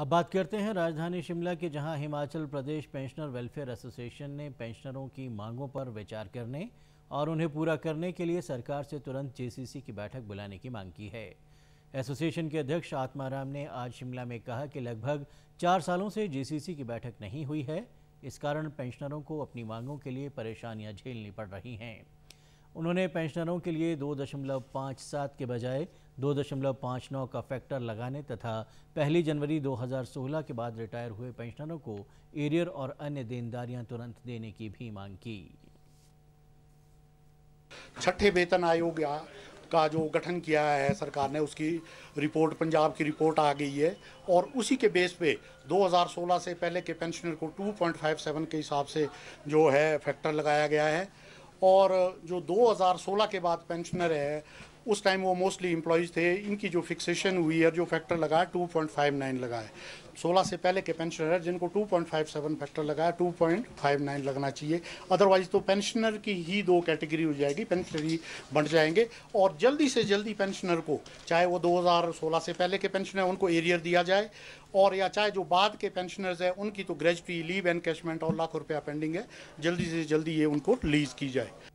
अब बात करते हैं राजधानी शिमला के जहां Himachal Pradesh pensioner welfare association ने पेंशनरों की मांगों पर विचार करने और उन्हें पूरा करने के लिए सरकार से तुरंत जेसीसी की बैठक बुलाने की मांग की है एसोसिएशन के अध्यक्ष आत्माराम ने आज शिमला में कहा कि लगभग चार सालों से जेसीसी की बैठक नहीं हुई है इस कारण पेंशनरों को अपनी मांगों के लिए परेशानियां झेलनी पड़ रही हैं उन्होंने पेंशनरों के लिए दो दशमलव पाँच सात के बजाय दो दशमलव पाँच नौ का फैक्टर लगाने तथा पहली जनवरी 2016 के बाद रिटायर हुए पेंशनरों को एरियर और अन्य देनदारियां तुरंत देने की भी मांग की छठे वेतन आयोग का जो गठन किया है सरकार ने उसकी रिपोर्ट पंजाब की रिपोर्ट आ गई है और उसी के बेस पे 2016 से पहले के पेंशनर को 2.57 के हिसाब से जो है फैक्टर लगाया गया है और जो 2016 के बाद पेंशनर है उस टाइम वो मोस्टली एम्प्लॉयज़ थे इनकी जो फिक्सेशन हुई है जो फैक्टर लगा है टू पॉइंट फाइव नाइन लगा है सोलह से पहले के पेंशनर है जिनको two point five seven factor लगा है टू पॉइंट फाइव नाइन लगना चाहिए अदरवाइज तो पेंशनर की ही दो कैटेगरी हो जाएगी पेंशनर ही बंट जाएंगे और जल्दी से जल्दी पेंशनर को चाहे वो दो हज़ार सोलह से पहले के पेंशनर उनको एरियर दिया जाए और या चाहे जो बाद के पेंशनर्स हैं उनकी तो ग्रेजुटी लीव एनकेशमेंट और लाख रुपया पेंडिंग है जल्दी से जल्दी ये उनको लीज की जाए